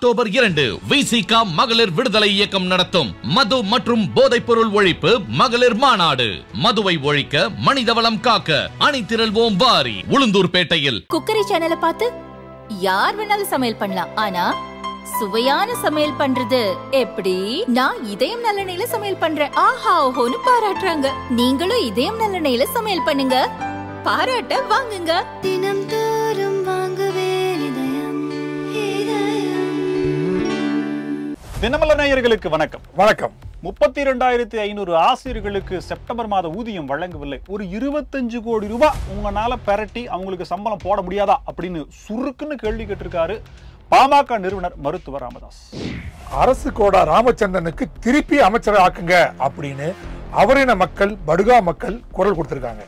October இரண்டு விசிகா மகளிர் விடுதலை இயக்கம் நடத்தும் மது மற்றும் போதைப் பொருள் ஒழிப்பு மகளிர் மாநாடு மதுவை ஒழிக்க மனிதவளம் காக்க அணி திரள்வோம் வாரி உளுந்தூர்பேட்டையில் குக்கரி சேனல பார்த்து யார் வேணாலும் சமையல் பண்ணலாம் ஆனா சுவையான சமையல் பண்றது எப்படி நான் இதயம் நல்லெண்ணெயில சமையல் பண்றேன் ஆஹா ஓஹோனு பாராட்டுறாங்க நீங்களும் இதயம் நல்லெண்ணெயில சமையல் பண்ணுங்க பாராட்ட வாங்குங்க தினம் தினமல நேயர்களுக்கு வணக்கம் வணக்கம் முப்பத்தி இரண்டாயிரத்தி ஐநூறு ஆசிரியர்களுக்கு செப்டம்பர் மாத ஊதியம் வழங்கவில்லை ஒரு இருபத்தஞ்சு கோடி ரூபாய் உங்களால பெரட்டி அவங்களுக்கு சம்பளம் போட முடியாதா அப்படின்னு சுருக்குன்னு கேள்வி கேட்டிருக்காரு பாமக நிறுவனர் மருத்துவர் ராமதாஸ் அரசு கோடா ராமச்சந்திரனுக்கு திருப்பி அமைச்சரை ஆக்குங்க அப்படின்னு அவரின மக்கள் படுகா மக்கள் குரல் கொடுத்திருக்காங்க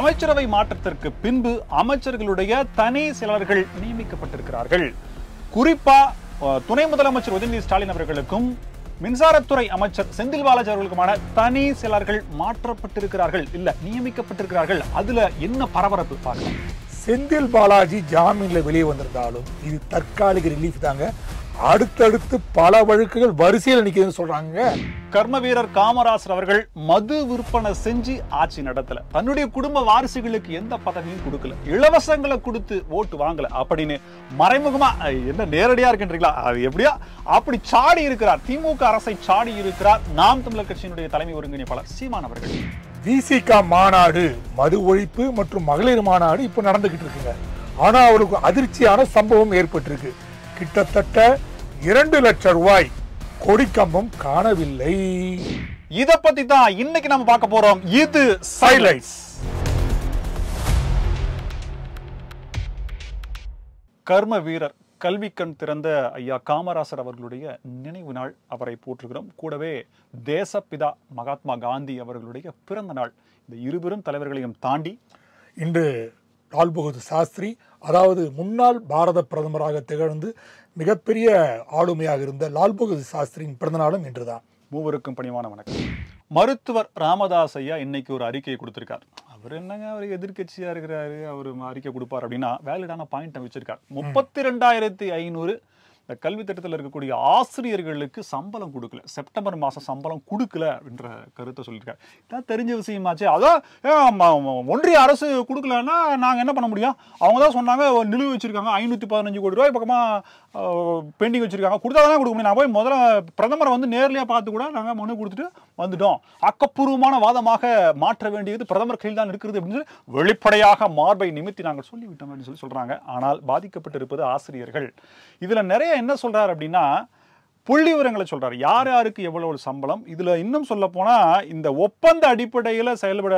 அமைச்சரவை மாற்றத்திற்கு பின்பு அமைச்சர்களுடைய தனி சிலர்கள் நியமிக்கப்பட்டிருக்கிறார்கள் குறிப்பா துணை முதலமைச்சர் உதயநிதி ஸ்டாலின் அவர்களுக்கும் மின்சாரத்துறை அமைச்சர் செந்தில் பாலாஜி அவர்களுக்குமான தனி சிலர்கள் மாற்றப்பட்டிருக்கிறார்கள் இல்ல நியமிக்கப்பட்டிருக்கிறார்கள் அதுல என்ன பரபரப்பு பார்க்கலாம் செந்தில் பாலாஜி ஜாமீன்ல வெளியே வந்திருந்தாலும் இது தற்காலிக ரிலீஃப் தாங்க அடுத்தடுத்து பல வழக்குகள் வரிசையில் நிற்குதுன்னு சொல்றாங்க கர்ம வீரர் காமராசர் அவர்கள் மது விற்பனை செஞ்சு ஆட்சி நடத்தல தன்னுடைய குடும்ப வாரிசுகளுக்கு எந்த பதவியும் கொடுக்கல இலவசங்களை கொடுத்து ஓட்டு வாங்கல அப்படின்னு மறைமுகமா என்ன நேரடியா இருக்கின்றீங்களா அது எப்படியா அப்படி சாடி இருக்கிறார் திமுக அரசை சாடி இருக்கிறார் நாம் தமிழர் கட்சியினுடைய தலைமை ஒருங்கிணைப்பாளர் சீமான் அவர்கள் விசிகா மாநாடு மது ஒழிப்பு மற்றும் மகளிர் மாநாடு இப்போ நடந்துகிட்டு இருக்குங்க ஆனா அவருக்கு அதிர்ச்சியான சம்பவம் ஏற்பட்டிருக்கு கிட்டத்தட்ட இரண்டு லட்சம் ரூபாய் கொடிக்கம்பம் காணவில்லை இத பத்தி தான் இன்னைக்கு நம்ம பார்க்க போறோம் இது சைலைஸ் கர்ம வீரர் கல்வி கண் திறந்த ஐயா காமராசர் அவர்களுடைய நினைவு நாள் அவரை போற்றுகிறோம் கூடவே தேசப்பிதா மகாத்மா காந்தி அவர்களுடைய பிறந்த நாள் இந்த இருபெரும் தலைவர்களையும் தாண்டி இன்று லால் பகதூர் சாஸ்திரி அதாவது முன்னாள் பாரத பிரதமராக திகழ்ந்து மிகப்பெரிய ஆளுமையாக இருந்த லால் பகதூர் சாஸ்திரியின் பிறந்தநாளும் இன்றுதான் மூவருக்கும் பணிவான வணக்கம் மருத்துவர் ராமதாஸ் ஐயா இன்னைக்கு ஒரு அறிக்கையை கொடுத்துருக்கார் அவர் என்னங்க அவர் எதிர்கட்சியாக இருக்கிறாரு அவர் அறிக்கை கொடுப்பார் அப்படின்னா வேலிடான பாயிண்ட் வச்சிருக்கார் முப்பத்தி ரெண்டாயிரத்தி ஐநூறு இந்த கல்வி திட்டத்தில் இருக்கக்கூடிய ஆசிரியர்களுக்கு சம்பளம் கொடுக்கல செப்டம்பர் மாதம் சம்பளம் கொடுக்கல என்ற கருத்தை சொல்லியிருக்காரு இதான் தெரிஞ்ச விஷயமாச்சு அதான் ஒன்றிய அரசு கொடுக்கலன்னா நாங்கள் என்ன பண்ண முடியும் அவங்க தான் சொன்னாங்க நிலுவை வச்சுருக்காங்க ஐநூற்றி பதினஞ்சு கோடி ரூபாய் பக்கமாக பெண்டிங் வச்சுருக்காங்க கொடுத்தா தானே கொடுக்க முடியும் நான் போய் முதல்ல பிரதமரை வந்து நேர்லேயே பார்த்து கூட நாங்கள் மனு கொடுத்துட்டு வந்துட்டோம் ஆக்கப்பூர்வமான வாதமாக மாற்ற வேண்டியது பிரதமர் கையில் தான் இருக்கிறது அப்படின்னு சொல்லி வெளிப்படையாக மார்பை நிமித்தி நாங்கள் சொல்லிவிட்டோம் அப்படின்னு சொல்லி சொல்கிறாங்க ஆனால் பாதிக்கப்பட்டிருப்பது ஆசிரியர்கள் இதில் நிறைய என்ன சொல்கிறார் அப்படின்னா புள்ளி விவரங்களை சொல்கிறார் யார் யாருக்கு எவ்வளவு சம்பளம் இதில் இன்னும் சொல்ல போனால் இந்த ஒப்பந்த அடிப்படையில் செயல்பட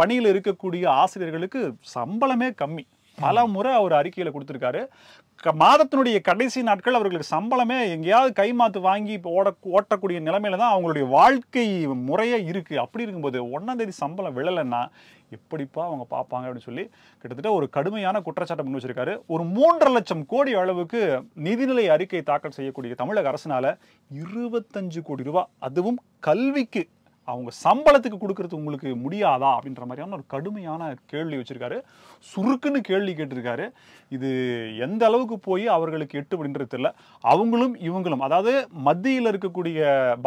பணியில் இருக்கக்கூடிய ஆசிரியர்களுக்கு சம்பளமே கம்மி பல முறை அவர் அறிக்கையில் கொடுத்துருக்காரு மாதத்தினுடைய கடைசி நாட்கள் அவர்களுக்கு சம்பளமே எங்கேயாவது கைமாத்து வாங்கி ஓட ஓட்டக்கூடிய நிலைமையில தான் அவங்களுடைய வாழ்க்கை முறையே இருக்குது அப்படி இருக்கும்போது ஒன்றாந்தேதி சம்பளம் விழலைன்னா எப்படிப்பா அவங்க பார்ப்பாங்க அப்படின்னு சொல்லி கிட்டத்தட்ட ஒரு கடுமையான குற்றச்சாட்டை முன் வச்சிருக்காரு ஒரு மூன்றரை லட்சம் கோடி அளவுக்கு நிதிநிலை அறிக்கை தாக்கல் செய்யக்கூடிய தமிழக அரசினால இருபத்தஞ்சு கோடி ரூபா அதுவும் கல்விக்கு அவங்க சம்பளத்துக்கு கொடுக்கறது உங்களுக்கு முடியாதா அப்படின்ற மாதிரியான ஒரு கடுமையான கேள்வி வச்சுருக்காரு சுருக்குன்னு கேள்வி கேட்டிருக்காரு இது எந்த அளவுக்கு போய் அவர்களுக்கு எட்டு அப்படின்றது இல்லை அவங்களும் இவங்களும் அதாவது மத்தியில் இருக்கக்கூடிய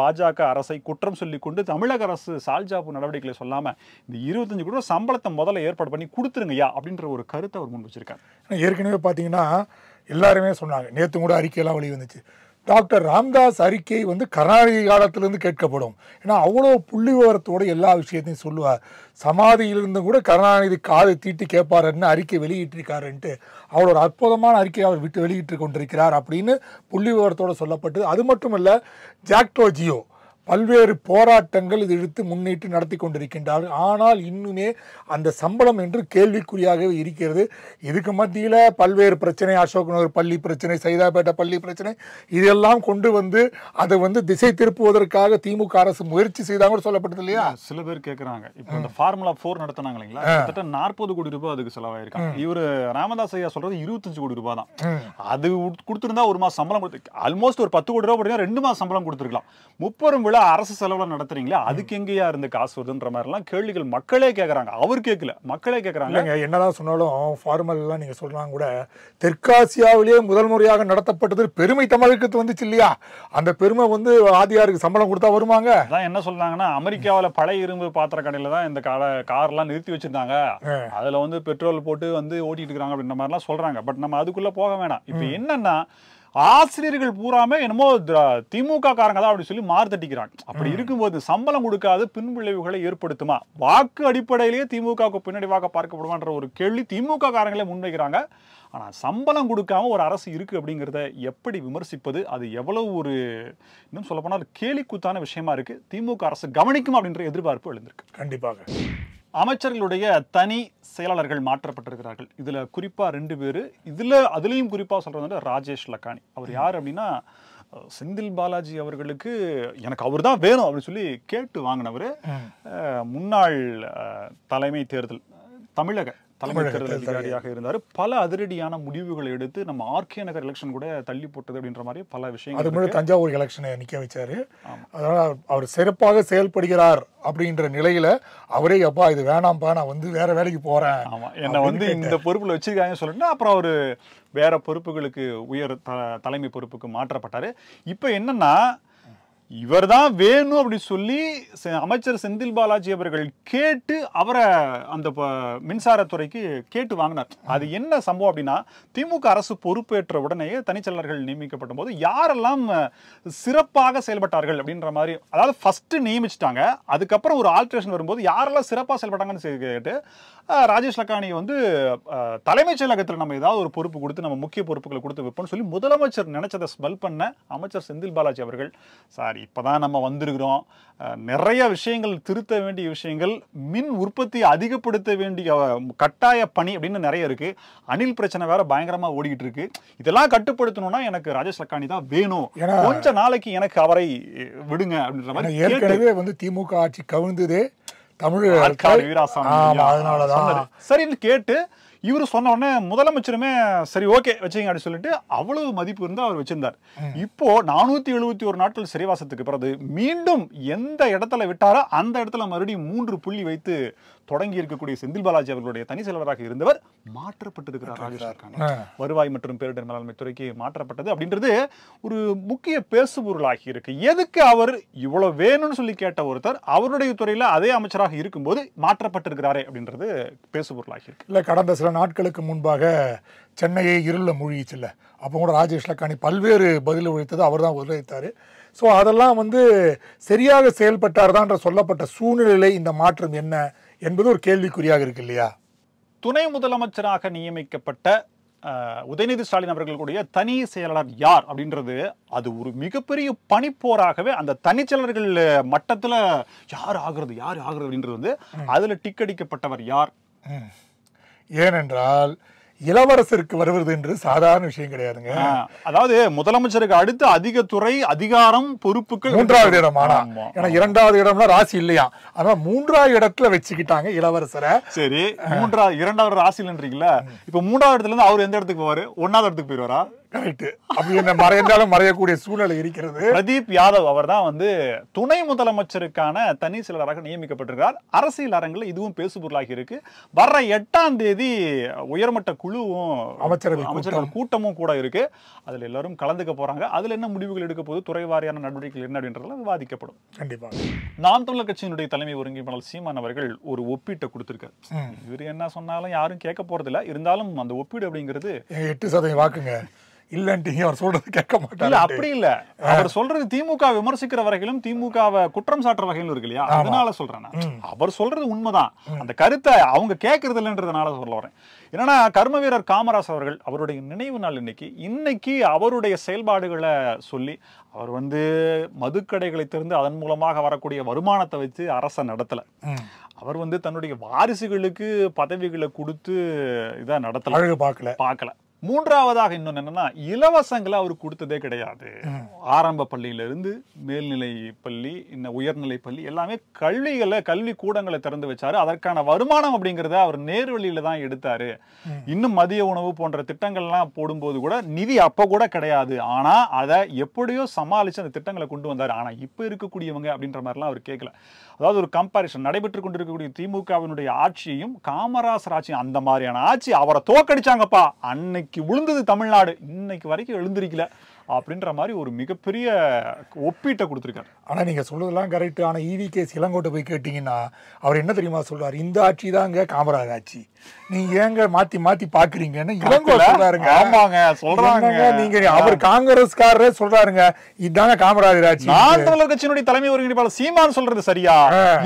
பாஜக அரசை குற்றம் சொல்லி கொண்டு தமிழக அரசு சால்ஜாப்பு நடவடிக்கைகளை சொல்லாமல் இந்த இருபத்தஞ்சு கூட சம்பளத்தை முதல்ல ஏற்பாடு பண்ணி கொடுத்துருங்கய்யா அப்படின்ற ஒரு கருத்தை அவர் முன் வச்சிருக்காரு ஏற்கனவே பார்த்தீங்கன்னா எல்லாருமே சொன்னாங்க நேற்று கூட அறிக்கையெல்லாம் வழி வந்துச்சு டாக்டர் ராம்தாஸ் அறிக்கை வந்து கருணாநிதி காலத்திலேருந்து கேட்கப்படும் ஏன்னா அவ்வளோ புள்ளி விவரத்தோடு எல்லா விஷயத்தையும் சொல்லுவார் சமாதியிலிருந்து கூட கருணாநிதி காதை தீட்டி கேட்பாருன்னு அறிக்கை வெளியிட்டிருக்காருன்ட்டு அவரோட ஒரு அற்புதமான அறிக்கையை அவர் விட்டு வெளியிட்டு கொண்டிருக்கிறார் அப்படின்னு புள்ளி விவரத்தோடு சொல்லப்பட்டது அது மட்டும் இல்லை ஜாக்டோ ஜியோ பல்வேறு போராட்டங்கள் இது இழுத்து முன்னிட்டு நடத்தி கொண்டிருக்கின்றார்கள் ஆனால் இன்னுமே அந்த சம்பளம் என்று கேள்விக்குறியாகவே இருக்கிறது இதுக்கு மத்தியில் பல்வேறு பிரச்சனை அசோக் நகர் பள்ளி பிரச்சனை சைதாப்பேட்டை பள்ளி பிரச்சனை இதெல்லாம் கொண்டு வந்து அதை வந்து திசை திருப்புவதற்காக திமுக அரசு முயற்சி செய்தாங்க சொல்லப்பட்டது இல்லையா சில பேர் கேட்குறாங்க இப்போ இந்த ஃபார்முலா ஃபோர் நடத்தினாங்க இல்லைங்களா கிட்டத்தட்ட நாற்பது கோடி ரூபாய் அதுக்கு செலவாயிருக்காங்க இவர் ராமதாஸ் ஐயா சொல்றது இருபத்தஞ்சு கோடி ரூபாய் தான் அது கொடுத்துருந்தா ஒரு மாதம் சம்பளம் கொடுத்து ஆல்மோஸ்ட் ஒரு பத்து கோடி ரூபாய் ரெண்டு மாதம் சம்பளம் கொடுத்துருக்கலாம் முப்பரும் இவ்வளோ அரசு செலவுல நடத்துறீங்களா அதுக்கு எங்கேயா இருந்து காசு வருதுன்ற மாதிரி எல்லாம் கேள்விகள் மக்களே கேட்குறாங்க அவர் கேட்கல மக்களே கேட்கறாங்க என்னதான் சொன்னாலும் ஃபார்மல் எல்லாம் நீங்க சொல்லலாம் கூட தெற்காசியாவிலேயே முதல் முறையாக நடத்தப்பட்டது பெருமை தமிழுக்கு வந்துச்சு இல்லையா அந்த பெருமை வந்து ஆதியாருக்கு சம்பளம் கொடுத்தா வருமாங்க அதான் என்ன சொல்றாங்கன்னா அமெரிக்காவில் பழைய இரும்பு பாத்திர கடையில் தான் இந்த கால கார்லாம் நிறுத்தி வச்சிருந்தாங்க அதுல வந்து பெட்ரோல் போட்டு வந்து ஓட்டிட்டு இருக்கிறாங்க அப்படின்ற மாதிரிலாம் சொல்றாங்க பட் நம்ம அதுக்குள்ள போக வேணாம் இப்போ என்னன்னா ஆசிரியர்கள் பூராமே என்னமோ திமுக காரங்க தான் அப்படி சொல்லி மார்த்தட்டிக்கிறான் அப்படி இருக்கும்போது சம்பளம் கொடுக்காத பின்விளைவுகளை ஏற்படுத்துமா வாக்கு அடிப்படையிலேயே திமுகவுக்கு பின்னடைவாக பார்க்கப்படுமான்ற ஒரு கேள்வி திமுக காரங்களே முன்வைக்கிறாங்க ஆனால் சம்பளம் கொடுக்காம ஒரு அரசு இருக்குது அப்படிங்கிறத எப்படி விமர்சிப்பது அது எவ்வளவு ஒரு இன்னும் சொல்லப்போனால் கேலிக்கூத்தான விஷயமா இருக்குது திமுக அரசு கவனிக்கும் அப்படின்ற எதிர்பார்ப்பு எழுந்திருக்கு கண்டிப்பாக அமைச்சர்களுடைய தனி செயலாளர்கள் மாற்றப்பட்டிருக்கிறார்கள் இதில் குறிப்பாக ரெண்டு பேர் இதில் அதுலேயும் குறிப்பாக சொல்கிறது வந்து ராஜேஷ் லக்கானி அவர் யார் அப்படின்னா செந்தில் பாலாஜி அவர்களுக்கு எனக்கு அவர் தான் வேணும் அப்படின்னு சொல்லி கேட்டு வாங்கினவர் முன்னாள் தலைமை தேர்தல் தமிழக தலைமை தேர்தல் அதிகாரியாக இருந்தார் பல அதிரடியான முடிவுகளை எடுத்து நம்ம ஆர்கே நகர் எலெக்ஷன் கூட தள்ளி போட்டது அப்படின்ற மாதிரி பல விஷயங்கள் அது தஞ்சாவூர் எலெக்ஷனை நிற்க வைச்சாரு அதனால் அவர் சிறப்பாக செயல்படுகிறார் அப்படின்ற நிலையில அவரே அப்பா இது வேணாம்ப்பா நான் வந்து வேற வேலைக்கு போறேன் ஆமா என்னை வந்து இந்த பொறுப்புல வச்சிருக்காங்கன்னு சொல்லிட்டு அப்புறம் அவரு வேற பொறுப்புகளுக்கு உயர் தலைமை பொறுப்புக்கு மாற்றப்பட்டாரு இப்போ என்னன்னா இவர் தான் வேணும் அப்படி சொல்லி அமைச்சர் செந்தில் பாலாஜி அவர்கள் கேட்டு அவரை அந்த மின்சாரத்துறைக்கு கேட்டு வாங்கினார் அது என்ன சம்பவம் அப்படின்னா திமுக அரசு பொறுப்பேற்ற உடனே தனிச்செயலர்கள் நியமிக்கப்பட்ட போது யாரெல்லாம் சிறப்பாக செயல்பட்டார்கள் அப்படின்ற மாதிரி அதாவது ஃபஸ்ட்டு நியமிச்சிட்டாங்க அதுக்கப்புறம் ஒரு ஆல்ட்ரேஷன் வரும்போது யாரெல்லாம் சிறப்பாக செயல்பட்டாங்கன்னு கேட்டு ராஜேஷ் லக்கானியை வந்து தலைமைச் செயலகத்தில் நம்ம ஏதாவது ஒரு பொறுப்பு கொடுத்து நம்ம முக்கிய பொறுப்புகளை கொடுத்து வைப்போம்னு சொல்லி முதலமைச்சர் நினைச்சதை ஸ்மெல் பண்ண அமைச்சர் செந்தில் பாலாஜி அவர்கள் சார் முன்னாடி இப்போ தான் நம்ம வந்திருக்கிறோம் நிறைய விஷயங்கள் திருத்த வேண்டிய விஷயங்கள் மின் உற்பத்தியை அதிகப்படுத்த வேண்டிய கட்டாய பணி அப்படின்னு நிறைய இருக்குது அணில் பிரச்சனை வேற பயங்கரமாக ஓடிக்கிட்டு இருக்கு இதெல்லாம் கட்டுப்படுத்தணும்னா எனக்கு ராஜேஷ் லக்கானி தான் வேணும் கொஞ்ச நாளைக்கு எனக்கு அவரை விடுங்க அப்படின்ற மாதிரி ஏற்கனவே வந்து திமுக ஆட்சி கவிழ்ந்தது தமிழ் வீராசாமி சரின்னு கேட்டு இவர் சொன்ன உடனே முதலமைச்சருமே சரி ஓகே வச்சுங்க அப்படின்னு சொல்லிட்டு அவ்வளவு மதிப்பு இருந்தால் அவர் வச்சிருந்தார் இப்போ நானூத்தி எழுபத்தி ஒரு நாட்கள் சிறைவாசத்துக்கு பிறகு மீண்டும் எந்த இடத்துல விட்டாரோ அந்த இடத்துல மறுபடியும் மூன்று புள்ளி வைத்து தொடங்கி இருக்கக்கூடிய செந்தில் பாலாஜி அவர்களுடைய தனி செயலாளராக இருந்தவர் மாற்றப்பட்டிருக்கிறார் ராஜேஷ் கானா வருவாய் மற்றும் பேரிடர் மேலாண்மை துறைக்கு மாற்றப்பட்டது அப்படின்றது ஒரு முக்கிய பேசுபொருளாகி இருக்கு எதுக்கு அவர் இவ்வளவு வேணும்னு சொல்லி கேட்ட ஒருத்தர் அவருடைய துறையில் அதே அமைச்சராக இருக்கும்போது மாற்றப்பட்டிருக்கிறாரே அப்படின்றது பேசுபொருளாகி இருக்கு இல்லை கடந்த சில நாட்களுக்கு முன்பாக சென்னையை இருளில் மூழ்கிச்சுல்ல அப்போ கூட ராஜேஷ் லக்கானி பல்வேறு பதில் உழைத்தது அவர் தான் உழைத்தார் ஸோ அதெல்லாம் வந்து சரியாக செயல்பட்டார் தான் சொல்லப்பட்ட சூழ்நிலை இந்த மாற்றம் என்ன என்பது ஒரு கேள்விக்குறியாக இருக்கு இல்லையா துணை முதலமைச்சராக நியமிக்கப்பட்ட உதயநிதி ஸ்டாலின் அவர்களுடைய தனி செயலாளர் யார் அப்படின்றது அது ஒரு மிகப்பெரிய பணிப்போராகவே அந்த தனிச்செயலர்கள் மட்டத்தில் யார் ஆகிறது யார் ஆகிறது அப்படின்றது வந்து அதில் டிக்கடிக்கப்பட்டவர் யார் ஏனென்றால் இளவரசருக்கு வருவது என்று சாதாரண விஷயம் கிடையாதுங்க அதாவது முதலமைச்சருக்கு அடுத்து அதிக துறை அதிகாரம் பொறுப்புக்கு மூன்றாவது இடம் ஆனா ஏன்னா இரண்டாவது இடம்னா ராசி இல்லையா அதனால மூன்றாவது இடத்துல வச்சுக்கிட்டாங்க இளவரசரை சரி மூன்றாவது இரண்டாவது ராசியில் இப்ப மூன்றாவது இடத்துல இருந்து அவர் எந்த இடத்துக்கு போவாரு ஒன்னாவது இடத்துக்கு போயிடுவாரா கரெக்ட் அப்படி என்ன மறைந்தாலும் மறையக்கூடிய சூழ்நிலை இருக்கிறது பிரதீப் யாதவ் அவர் தான் வந்து துணை முதலமைச்சருக்கான தனி செயலராக நியமிக்கப்பட்டிருக்கிறார் அரசியல் அரங்கில் இதுவும் பேசுபொருளாகி இருக்கு வர்ற எட்டாம் தேதி உயர்மட்ட குழுவும் அமைச்சரவை அமைச்சர்கள் கூட்டமும் கூட இருக்கு அதில் எல்லாரும் கலந்துக்க போறாங்க அதில் என்ன முடிவுகள் எடுக்க போது துறை வாரியான நடவடிக்கைகள் என்ன அப்படின்றதுல விவாதிக்கப்படும் கண்டிப்பாக நாம் தமிழர் கட்சியினுடைய தலைமை ஒருங்கிணைப்பாளர் சீமான் அவர்கள் ஒரு ஒப்பீட்டை கொடுத்திருக்காரு இவர் என்ன சொன்னாலும் யாரும் கேட்க போறதில்ல இருந்தாலும் அந்த ஒப்பீடு அப்படிங்கிறது எட்டு சதவீதம் வாக்குங்க இல்லன்ட்டீங்க அவர் சொல்றது கேட்க மாட்டாங்க அப்படி இல்ல அவர் சொல்றது திமுக விமர்சிக்கிற வகையிலும் திமுகவை குற்றம் சாட்டுற வகையிலும் இருக்கு இல்லையா அதனால சொல்றேன் அவர் சொல்றது உண்மைதான் அந்த கருத்தை அவங்க கேட்கறது இல்லைன்றதுனால சொல்ல வரேன் என்னன்னா கர்ம வீரர் காமராஜ் அவர்கள் அவருடைய நினைவு நாள் இன்னைக்கு இன்னைக்கு அவருடைய செயல்பாடுகளை சொல்லி அவர் வந்து மதுக்கடைகளை திறந்து அதன் மூலமாக வரக்கூடிய வருமானத்தை வச்சு அரசை நடத்தலை அவர் வந்து தன்னுடைய வாரிசுகளுக்கு பதவிகளை கொடுத்து இதாக நடத்தல பார்க்கல பார்க்கல மூன்றாவதாக இன்னொன்று என்னன்னா இலவசங்களை அவர் கொடுத்ததே கிடையாது ஆரம்ப பள்ளியிலிருந்து மேல்நிலை பள்ளி இன்னும் உயர்நிலை பள்ளி எல்லாமே கல்விகளை கல்வி கூடங்களை திறந்து வச்சாரு அதற்கான வருமானம் அப்படிங்கிறத அவர் நேர்வழியில தான் எடுத்தாரு இன்னும் மதிய உணவு போன்ற திட்டங்கள்லாம் போடும்போது கூட நிதி அப்போ கூட கிடையாது ஆனா அதை எப்படியோ சமாளிச்சு அந்த திட்டங்களை கொண்டு வந்தார் ஆனா இப்போ இருக்கக்கூடியவங்க அப்படின்ற மாதிரிலாம் அவர் கேட்கல அதாவது ஒரு கம்பாரிசன் நடைபெற்று கொண்டிருக்கக்கூடிய திமுகவினுடைய ஆட்சியையும் காமராசர் ஆட்சியும் அந்த மாதிரியான ஆட்சி அவரை தோக்கடிச்சாங்கப்பா அன்னைக்கு விழுந்தது தமிழ்நாடு இன்னைக்கு வரைக்கும் எழுந்திருக்கல அப்படின்ற மாதிரி ஒரு மிகப்பெரிய ஒப்பீட்டை கொடுத்துருக்காரு ஆனால் நீங்கள் சொல்றதெல்லாம் கரெக்ட் ஆனால் e இவி கேஸ் இளங்கோட்டை போய் கேட்டிங்கன்னா அவர் என்ன தெரியுமா சொல்றாரு இந்த ஆட்சி தாங்க காமராஜ் ஆட்சி நீங்க ஏங்க மாத்தி மாத்தி பாக்குறீங்கன்னு இளங்கோட்டை சொல்றாருங்க ஆமாங்க சொல்றாங்க நீங்க அவர் காங்கிரஸ்காரரே சொல்றாருங்க இதாங்க காமராஜர் ஆட்சி நாம் கட்சியினுடைய தலைமை ஒருங்கிணைப்பாளர் சீமான் சொல்றது சரியா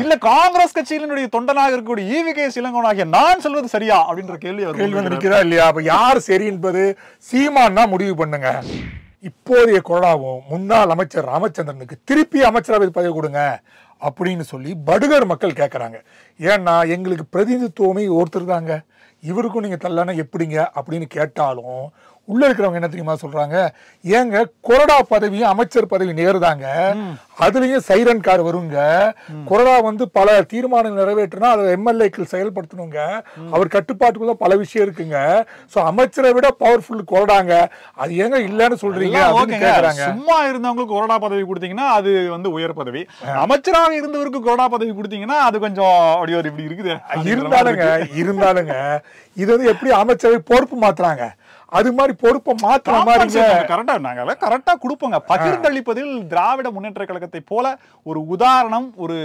இல்ல காங்கிரஸ் கட்சியினுடைய தொண்டனாக இருக்கக்கூடிய ஈவி e கே இளங்கோன் ஆகிய நான் சொல்வது சரியா அப்படின்ற கேள்வி கேள்வி நிற்கிறதா இல்லையா அப்ப யார் சரி என்பது சீமான் முடிவு பண்ணுங்க இப்போதைய கொறடாவும் முன்னாள் அமைச்சர் ராமச்சந்திரனுக்கு திருப்பி அமைச்சரவை பதவி கொடுங்க அப்படின்னு சொல்லி படுகர் மக்கள் கேட்குறாங்க ஏன்னா எங்களுக்கு பிரதிநிதித்துவமே ஒருத்தர் தாங்க இவருக்கும் நீங்கள் தள்ளனா எப்படிங்க அப்படின்னு கேட்டாலும் உள்ளே இருக்கிறவங்க என்ன தெரியுமா சொல்கிறாங்க ஏங்க கொரோடா பதவியும் அமைச்சர் பதவி நேருதாங்க அதுலயும் சைரன் கார் வருங்க கொரோனா வந்து பல தீர்மானங்கள் நிறைவேற்றினா அதை எம்எல்ஏக்கள் செயல்படுத்தணுங்க அவர் கட்டுப்பாட்டுக்குள்ள பல விஷயம் இருக்குங்க ஸோ அமைச்சரை விட பவர்ஃபுல் கொறடாங்க அது ஏங்க இல்லைன்னு சொல்றீங்க சும்மா இருந்தவங்களுக்கு கொரோனா பதவி கொடுத்தீங்கன்னா அது வந்து உயர் பதவி அமைச்சராக இருந்தவருக்கு கொரோனா பதவி கொடுத்தீங்கன்னா அது கொஞ்சம் அப்படி ஒரு இப்படி இருக்குது இருந்தாலுங்க இருந்தாலுங்க இது வந்து எப்படி அமைச்சரவை பொறுப்பு மாத்துறாங்க அது மாதிரி பொறுப்பை மாத்துற மாதிரி கரெக்டா நாங்க கரெக்டா கொடுப்போங்க பகிர்ந்தளிப்பதில் திராவிட முன்னேற்ற கழகத்தை அரசாங்கத்தை போல ஒரு உதாரணம் ஒரு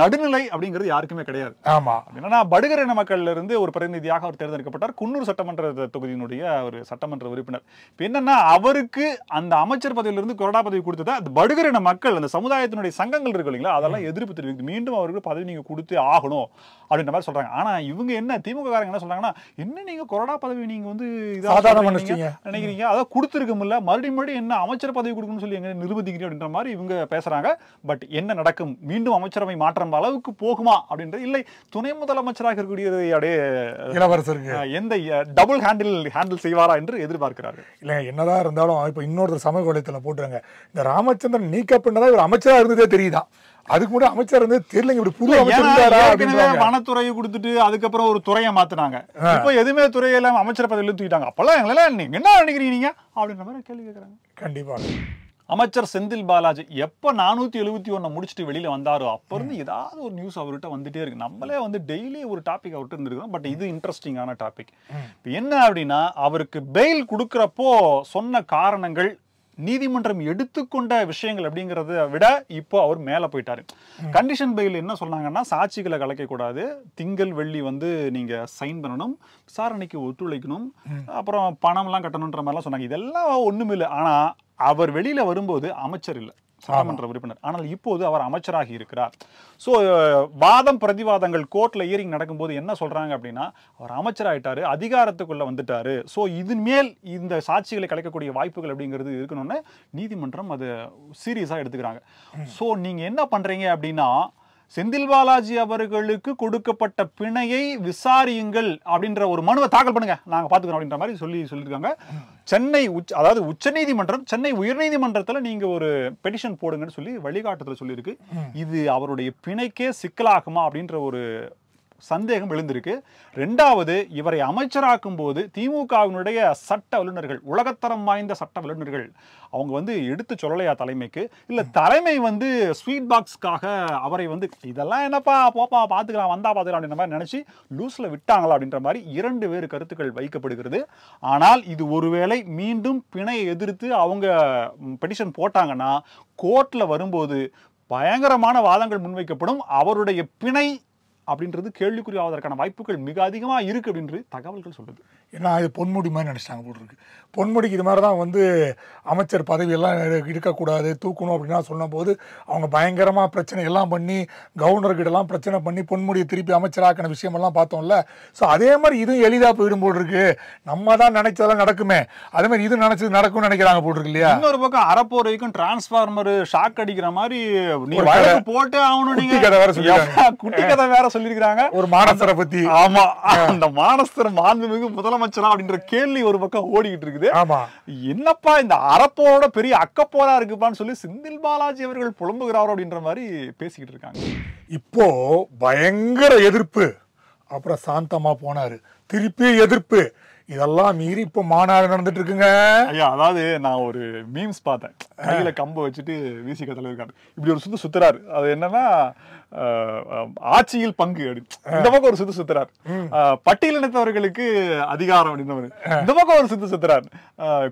நடுநிலை அப்படிங்கிறது யாருக்குமே கிடையாது ஆமா என்னன்னா படுகர் இன மக்கள்ல இருந்து ஒரு பிரதிநிதியாக அவர் தேர்ந்தெடுக்கப்பட்டார் குன்னூர் சட்டமன்ற தொகுதியினுடைய ஒரு சட்டமன்ற உறுப்பினர் என்னன்னா அவருக்கு அந்த அமைச்சர் பதவியிலிருந்து கொரடா பதவி கொடுத்தது அந்த படுகர் இன மக்கள் அந்த சமுதாயத்தினுடைய சங்கங்கள் இருக்கு இல்லைங்களா அதெல்லாம் எதிர்ப்பு தெரிவிக்குது மீண்டும் அவருக்கு பதவி நீங்க கொடுத்து ஆகணும் அப்படின்ற மாதிரி சொல்றாங்க ஆனா இவங்க என்ன திமுக காரங்க என்ன சொல்றாங்கன்னா என்ன நீங்க கொரோனா பதவி நீங்க வந்து நினைக்கிறீங்க அதான் கொடுத்துருக்கமில்ல மறுபடியும் மறுபடியும் என்ன அமைச்சர் பதவி கொடுக்கணும்னு சொல்லி எங்க நிர்பந்திக்கிறீங்க அப்படின்ற மாதிரி இவங்க பேசுறாங்க சொல்றாங்க பட் என்ன நடக்கும் மீண்டும் அமைச்சரவை மாற்றம் அளவுக்கு போகுமா அப்படின்றது இல்லை துணை முதலமைச்சராக இருக்கக்கூடிய அப்படியே எந்த டபுள் ஹேண்டில் ஹேண்டில் செய்வாரா என்று எதிர்பார்க்கிறாரு இல்லை என்னதான் இருந்தாலும் இப்போ இன்னொருத்தர் சமூக வலைத்தளம் போட்டுருங்க இந்த ராமச்சந்திரன் நீக்கப்பட்டதா இவர் அமைச்சராக இருந்ததே தெரியுதா அதுக்கு முன்னாடி அமைச்சர் வந்து தெரியலங்க இப்படி புது அமைச்சர் வனத்துறையை கொடுத்துட்டு அதுக்கப்புறம் ஒரு துறையை மாத்தினாங்க இப்போ எதுவுமே துறையெல்லாம் அமைச்சர் பதவியில் தூக்கிட்டாங்க அப்பெல்லாம் எங்களால நீங்க என்ன நினைக்கிறீங்க அப்படின்ற மாதிரி கேள்வி கேட்கறாங்க கண்டிப்பா அமைச்சர் செந்தில் பாலாஜி எப்போ நானூற்றி எழுபத்தி ஒன்று முடிச்சுட்டு வெளியில் வந்தாரோ அப்போ இருந்து ஏதாவது ஒரு நியூஸ் அவர்கிட்ட வந்துட்டே இருக்கு நம்மளே வந்து டெய்லி ஒரு டாபிக் அவர்கிட்ட இருந்திருக்கோம் பட் இது இன்ட்ரெஸ்டிங்கான டாபிக் இப்போ என்ன அப்படின்னா அவருக்கு பெயில் கொடுக்குறப்போ சொன்ன காரணங்கள் நீதிமன்றம் எடுத்துக்கொண்ட விஷயங்கள் அப்படிங்கிறத விட இப்போ அவர் மேலே போயிட்டாரு கண்டிஷன் பெயில் என்ன சொன்னாங்கன்னா சாட்சிகளை கலைக்கக்கூடாது திங்கள் வெள்ளி வந்து நீங்கள் சைன் பண்ணணும் விசாரணைக்கு ஒத்துழைக்கணும் அப்புறம் பணம்லாம் கட்டணுன்ற மாதிரிலாம் சொன்னாங்க இதெல்லாம் ஒன்றும் இல்லை ஆனால் அவர் வெளியில வரும்போது அமைச்சர் இல்லை சட்டமன்ற உறுப்பினர் ஆனால் இப்போது அவர் அமைச்சராகி இருக்கிறார் ஸோ வாதம் பிரதிவாதங்கள் கோர்ட்டில் ஹியரிங் நடக்கும்போது என்ன சொல்கிறாங்க அப்படின்னா அவர் அமைச்சராகிட்டாரு அதிகாரத்துக்குள்ளே வந்துட்டாரு ஸோ இதன் மேல் இந்த சாட்சிகளை கலைக்கக்கூடிய வாய்ப்புகள் அப்படிங்கிறது இருக்கணும்னு நீதிமன்றம் அதை சீரியஸாக எடுத்துக்கிறாங்க ஸோ நீங்கள் என்ன பண்ணுறீங்க அப்படின்னா செந்தில் பாலாஜி அவர்களுக்கு கொடுக்கப்பட்ட பிணையை விசாரியுங்கள் அப்படின்ற ஒரு மனுவை தாக்கல் பண்ணுங்க நாங்கள் பார்த்துக்கிறோம் அப்படின்ற மாதிரி சொல்லி சொல்லியிருக்காங்க சென்னை உச்ச அதாவது உச்சநீதிமன்றம் சென்னை உயர்நீதிமன்றத்தில் நீங்கள் ஒரு பெட்டிஷன் போடுங்கன்னு சொல்லி வழிகாட்டுதல் சொல்லியிருக்கு இது அவருடைய பிணைக்கே சிக்கலாகுமா அப்படின்ற ஒரு சந்தேகம் எழுந்திருக்கு ரெண்டாவது இவரை அமைச்சராக்கும் போது திமுகவினுடைய சட்ட வல்லுநர்கள் உலகத்தரம் வாய்ந்த சட்ட வல்லுநர்கள் அவங்க வந்து எடுத்து சொல்லலையா தலைமைக்கு இல்லை தலைமை வந்து ஸ்வீட் பாக்ஸ்க்காக அவரை வந்து இதெல்லாம் என்னப்பா போப்பா பார்த்துக்கலாம் வந்தா பார்த்துக்கலாம் அப்படின்ற மாதிரி நினச்சி லூஸில் விட்டாங்களா அப்படின்ற மாதிரி இரண்டு வேறு கருத்துக்கள் வைக்கப்படுகிறது ஆனால் இது ஒருவேளை மீண்டும் பிணையை எதிர்த்து அவங்க பெட்டிஷன் போட்டாங்கன்னா கோர்ட்டில் வரும்போது பயங்கரமான வாதங்கள் முன்வைக்கப்படும் அவருடைய பிணை அப்படின்றது கேள்விக்குறி ஆவதற்கான வாய்ப்புகள் மிக அதிகமாக இருக்குது அப்படின்றது தகவல்கள் சொல்லுது ஏன்னா இது பொன்முடி மாதிரி நினச்சிட்டாங்க போல் இருக்கு பொன்முடிக்கு இது மாதிரி தான் வந்து அமைச்சர் பதவியெல்லாம் இருக்கக்கூடாது தூக்கணும் அப்படின்னா சொன்னபோது அவங்க பயங்கரமாக பிரச்சனை எல்லாம் பண்ணி கவர்னர்கிட்டலாம் பிரச்சனை பண்ணி பொன்முடியை திருப்பி அமைச்சராக்கின விஷயமெல்லாம் பார்த்தோம்ல ஸோ அதே மாதிரி இதுவும் எளிதாக போயிடும் போல் இருக்கு நம்ம தான் நினைச்சதெல்லாம் நடக்குமே அதே மாதிரி இது நினைச்சது நடக்கும்னு நினைக்கிறாங்க போட்டுருக்கு இல்லையா இன்னொரு பக்கம் அறப்போர் வரைக்கும் டிரான்ஸ்ஃபார்மர் ஷாக் அடிக்கிற மாதிரி நீ போட்டே ஆகணும் நீங்க குட்டி கதை வேற சொல்லியிருக்கிறாங்க ஒரு மானஸ்தரை பத்தி ஆமா அந்த மானஸ்தர் மாண்புமிகு முதலமைச்சரா அப்படின்ற கேள்வி ஒரு பக்கம் ஓடிக்கிட்டு இருக்குது ஆமா என்னப்பா இந்த அறப்போரோட பெரிய அக்கப்போரா இருக்குப்பான்னு சொல்லி செந்தில் பாலாஜி அவர்கள் புலம்புகிறாரோ அப்படின்ற மாதிரி பேசிக்கிட்டு இருக்காங்க இப்போ பயங்கர எதிர்ப்பு அப்புறம் சாந்தமா போனாரு திருப்பி எதிர்ப்பு இதெல்லாம் மீறி இப்போ மாநாடு நடந்துட்டு இருக்குங்க ஐயா அதாவது நான் ஒரு மீம்ஸ் பார்த்தேன் கையில கம்பை வச்சுட்டு கத்துல இருக்காரு இப்படி ஒரு சுத்து சுத்துறாரு அது என்னன்னா ஆட்சியில் பங்கு இந்த பக்கம் ஒரு சுத்து சுத்துறாரு பட்டியலினத்தவர்களுக்கு அதிகாரம் அப்படின்னு இந்த பக்கம் ஒரு சுத்து சுத்துறாரு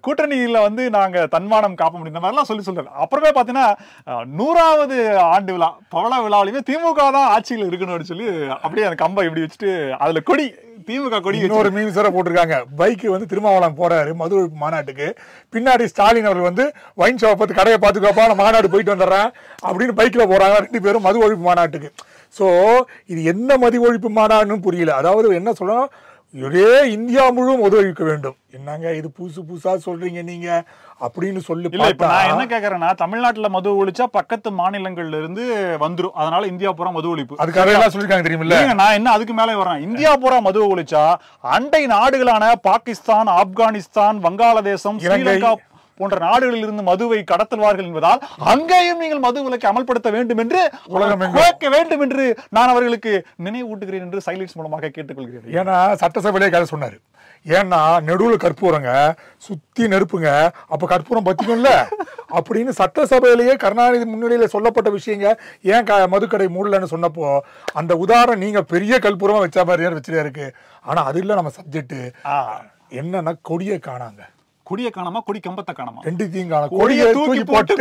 கூட்டணியில வந்து நாங்க தன்மானம் காப்ப மாதிரி மாதிரிலாம் சொல்லி சொல்றாரு அப்புறமே பாத்தீங்கன்னா நூறாவது ஆண்டு விழா பவள விழாவிலுமே திமுக தான் ஆட்சியில் இருக்கணும்னு சொல்லி அப்படியே அந்த கம்பை இப்படி வச்சுட்டு அதுல கொடி திமுக கொடி இன்னொரு மீம் சார போட்டிருக்காங்க பைக்கு வந்து திருமாவளம் போறாரு மது மாநாட்டுக்கு பின்னாடி ஸ்டாலின் அவர்கள் வந்து வைன் ஷாப் பார்த்து கடையை பார்த்துக்கப்பா மாநாடு போயிட்டு வந்துடுறேன் அப்படின்னு பைக்கில் போறாங்க ரெண்டு பேரும் மது ஒழிப்பு மாநாட்டுக்கு ஸோ இது என்ன மது ஒழிப்பு மாநாடுன்னு புரியல அதாவது என்ன சொல்றோம் இதே இந்தியா முழுவதும் உதவிக்க வேண்டும் என்னங்க இது புதுசு புதுசா சொல்றீங்க நீங்க அப்படின்னு சொல்லி இப்ப நான் என்ன கேக்குறேன்னா தமிழ்நாட்டுல மது ஒழிச்சா பக்கத்து மாநிலங்கள்ல இருந்து வந்துரும் அதனால இந்தியா பூரா மது ஒழிப்பு அதுக்காக எல்லாம் சொல்லிருக்காங்க தெரியுமில்ல நான் என்ன அதுக்கு மேலே வரேன் இந்தியா பூரா மது ஒழிச்சா அண்டை நாடுகளான பாகிஸ்தான் ஆப்கானிஸ்தான் வங்காளதேசம் ஸ்ரீலங்கா போன்ற நாடுகளில் இருந்து மதுவை கடத்தல்வார்கள் என்பதால் அங்கேயும் நீங்கள் மது விலக்கை அமல்படுத்த வேண்டும் என்று வேண்டும் என்று நான் அவர்களுக்கு நினைவூட்டுகிறேன் என்று சைலன்ஸ் மூலமாக கேட்டுக்கொள்கிறேன் ஏன்னா சட்டசபையிலே கதை சொன்னார் ஏன்னா நெடுவில் கற்பூரங்க சுத்தி நெருப்புங்க அப்ப கற்பூரம் பத்திக்கும்ல அப்படின்னு சட்டசபையிலேயே கருணாநிதி முன்னிலையில சொல்லப்பட்ட விஷயங்க ஏன் க மதுக்கடை மூடலன்னு சொன்னப்போ அந்த உதாரணம் நீங்க பெரிய கற்பூரமா வச்ச மாதிரியா வச்சுட்டே இருக்கு ஆனா அது இல்லை நம்ம சப்ஜெக்ட் என்னன்னா கொடியை காணாங்க கொடியை காணாம கொடி கம்பத்தை காணாம ரெண்டு தீங்கான கொடியை தூக்கி போட்டு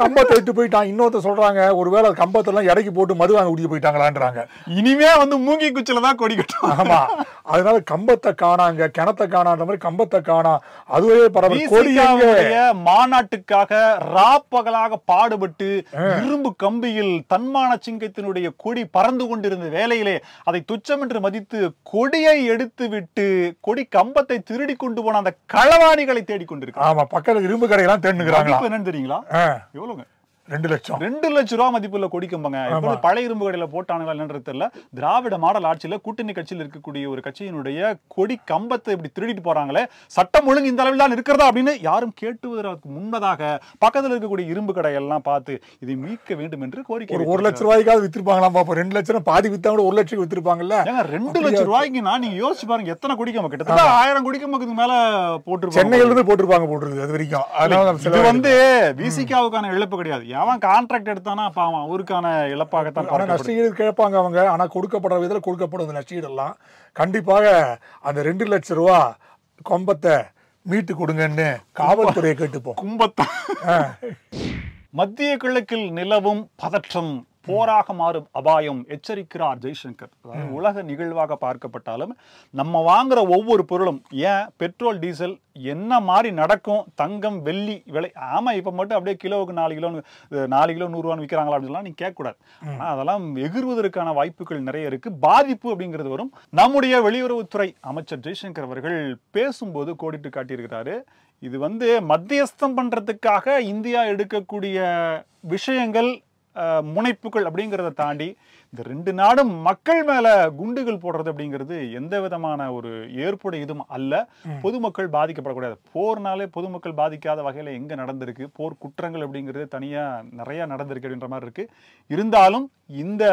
கம்பத்தை எட்டு போயிட்டான் இன்னொருத்த சொல்றாங்க ஒருவேளை கம்பத்தெல்லாம் இடைக்கு போட்டு மது வாங்க ஊட்டி போயிட்டாங்களான்றாங்க இனிமே வந்து மூங்கி குச்சில தான் கொடி கட்டும் ஆமா அதனால கம்பத்தை காணாங்க கிணத்தை காணான்ற மாதிரி கம்பத்தை காணா அதுவே பரவாயில்ல கொடியாவுடைய மாநாட்டுக்காக ராப்பகலாக பாடுபட்டு இரும்பு கம்பியில் தன்மான சிங்கத்தினுடைய கொடி பறந்து கொண்டிருந்த வேலையிலே அதை துச்சம் என்று மதித்து கொடியை எடுத்து விட்டு கொடி கம்பத்தை திருடி கொண்டு போன அந்த களவாணிகளை தேடிக்கொண்டிருக்கு ஆமா பக்கத்துல இரும்பு கடையெல்லாம் தேடுகிறாங்க என்னன்னு தெரியுங்களா Wollongen. ரெண்டு லட்சம் ரெண்டு லட்சம் ரூபா மதிப்புள்ள கொடி கம்பங்க பழைய இரும்பு கடையில போட்டானுங்களா என்னன்றது தெரியல திராவிட மாடல் ஆட்சியில கூட்டணி கட்சியில் இருக்கக்கூடிய ஒரு கட்சியினுடைய கொடி கம்பத்தை இப்படி திருடிட்டு போறாங்களே சட்டம் ஒழுங்கு இந்த அளவில் தான் இருக்கிறதா அப்படின்னு யாரும் கேட்டுவதற்கு முன்னதாக பக்கத்தில் இருக்கக்கூடிய இரும்பு கடையெல்லாம் பார்த்து இதை மீட்க வேண்டும் என்று கோரிக்கை ஒரு லட்ச ரூபாய்க்காவது வித்திருப்பாங்களா பாப்போம் ரெண்டு லட்சம் பாதி வித்தா கூட ஒரு லட்சம் வித்திருப்பாங்கல்ல ரெண்டு லட்சம் ரூபாய்க்கு நான் நீங்க யோசிச்சு பாருங்க எத்தனை கொடி கம்ப கிட்டத்தட்ட ஆயிரம் கொடி கம்பத்துக்கு மேல போட்டு சென்னையில இருந்து போட்டிருப்பாங்க போட்டுருது அது வரைக்கும் வந்து விசிகாவுக்கான இழப்பு கிடையாது அவன் கான்ட்ராக்ட் எடுத்தானா அப்போ அவன் ஊருக்கான இழப்பாகத்தான் ஆனால் நஷ்டஈடு கேட்பாங்க அவங்க ஆனால் கொடுக்கப்படுற விதத்தில் கொடுக்கப்படும் அந்த நஷ்டஈடெல்லாம் கண்டிப்பாக அந்த ரெண்டு லட்ச ரூபா கொம்பத்தை மீட்டு கொடுங்கன்னு காவல்துறையை கேட்டுப்போம் கும்பத்தான் மத்திய கிழக்கில் நிலவும் பதற்றம் போராக மாறும் அபாயம் எச்சரிக்கிறார் ஜெய்சங்கர் அதாவது உலக நிகழ்வாக பார்க்கப்பட்டாலும் நம்ம வாங்குற ஒவ்வொரு பொருளும் ஏன் பெட்ரோல் டீசல் என்ன மாதிரி நடக்கும் தங்கம் வெள்ளி விலை ஆமாம் இப்போ மட்டும் அப்படியே கிலோவுக்கு நாலு கிலோ நாலு கிலோ நூறுரூவான்னு விற்கிறாங்களா அப்படின்லாம் நீ கேட்கக்கூடாது ஆனால் அதெல்லாம் எகிர்வதற்கான வாய்ப்புகள் நிறைய இருக்குது பாதிப்பு அப்படிங்கிறது வரும் நம்முடைய வெளியுறவுத்துறை அமைச்சர் ஜெய்சங்கர் அவர்கள் பேசும்போது கோடிட்டு காட்டியிருக்கிறாரு இது வந்து மத்தியஸ்தம் பண்ணுறதுக்காக இந்தியா எடுக்கக்கூடிய விஷயங்கள் முனைப்புகள் அப்படிங்கிறத தாண்டி இந்த ரெண்டு நாடும் மக்கள் மேல குண்டுகள் போடுறது அப்படிங்கிறது எந்த விதமான ஒரு ஏற்புடைய இதுவும் அல்ல பொதுமக்கள் பாதிக்கப்படக்கூடாது போர்னாலே பொதுமக்கள் பாதிக்காத வகையில் எங்க நடந்திருக்கு போர் குற்றங்கள் அப்படிங்கிறது தனியா நிறைய நடந்திருக்கு அப்படின்ற மாதிரி இருக்கு இருந்தாலும் இந்த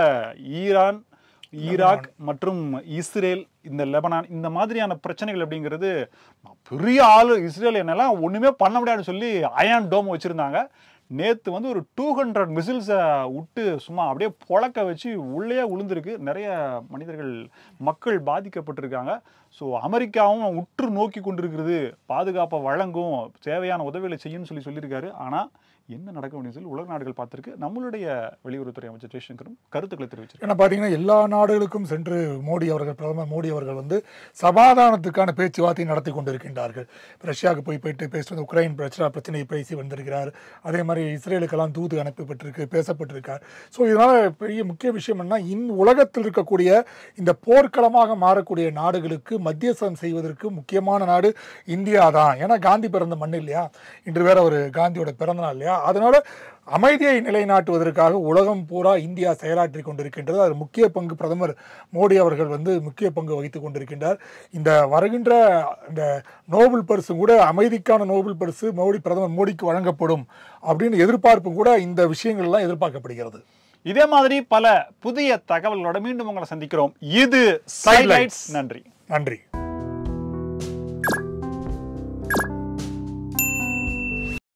ஈரான் ஈராக் மற்றும் இஸ்ரேல் இந்த லெபனான் இந்த மாதிரியான பிரச்சனைகள் அப்படிங்கிறது பெரிய ஆளு இஸ்ரேல் என்னெல்லாம் ஒன்றுமே பண்ண முடியாதுன்னு சொல்லி அயான் டோம் வச்சுருந்தாங்க நேற்று வந்து ஒரு டூ ஹண்ட்ரட் மிசில்ஸை விட்டு சும்மா அப்படியே புழக்க வச்சு உள்ளே உளுந்துருக்கு நிறைய மனிதர்கள் மக்கள் பாதிக்கப்பட்டிருக்காங்க ஸோ அமெரிக்காவும் உற்று நோக்கி கொண்டிருக்கிறது பாதுகாப்பை வழங்கும் தேவையான உதவிகளை செய்யும்னு சொல்லி சொல்லியிருக்காரு ஆனால் என்ன நடக்கும் அப்படின்னு சொல்லி உலக நாடுகள் பார்த்துருக்கு நம்மளுடைய வெளியுறவுத்துறை அமைச்சர் ஜெய்சங்கரும் கருத்துக்களை தெரிவிச்சு ஏன்னா பார்த்தீங்கன்னா எல்லா நாடுகளுக்கும் சென்று மோடி அவர்கள் பிரதமர் மோடி அவர்கள் வந்து சமாதானத்துக்கான பேச்சுவார்த்தை நடத்தி கொண்டிருக்கின்றார்கள் ரஷ்யாவுக்கு போய் போயிட்டு பேசுவது உக்ரைன் பிரச்சனை பிரச்சனையை பேசி வந்திருக்கிறார் அதே மாதிரி இஸ்ரேலுக்கெல்லாம் தூது அனுப்பப்பட்டிருக்கு பேசப்பட்டிருக்கார் ஸோ இதனால் பெரிய முக்கிய விஷயம் என்ன இன் உலகத்தில் இருக்கக்கூடிய இந்த போர்க்களமாக மாறக்கூடிய நாடுகளுக்கு மத்தியஸ்தம் செய்வதற்கு முக்கியமான நாடு இந்தியா தான் ஏன்னா காந்தி பிறந்த மண் இல்லையா இன்று வேற ஒரு காந்தியோட பிறந்த நாள் இல்லையா இல்லையா அதனால அமைதியை நிலைநாட்டுவதற்காக உலகம் பூரா இந்தியா செயலாற்றி கொண்டிருக்கின்றது அது முக்கிய பங்கு பிரதமர் மோடி அவர்கள் வந்து முக்கிய பங்கு வகித்து கொண்டிருக்கின்றார் இந்த வருகின்ற இந்த நோபல் பரிசு கூட அமைதிக்கான நோபல் பரிசு மோடி பிரதமர் மோடிக்கு வழங்கப்படும் அப்படின்னு எதிர்பார்ப்பு கூட இந்த விஷயங்கள்லாம் எதிர்பார்க்கப்படுகிறது இதே மாதிரி பல புதிய தகவல்களோட மீண்டும் உங்களை சந்திக்கிறோம் இது நன்றி நன்றி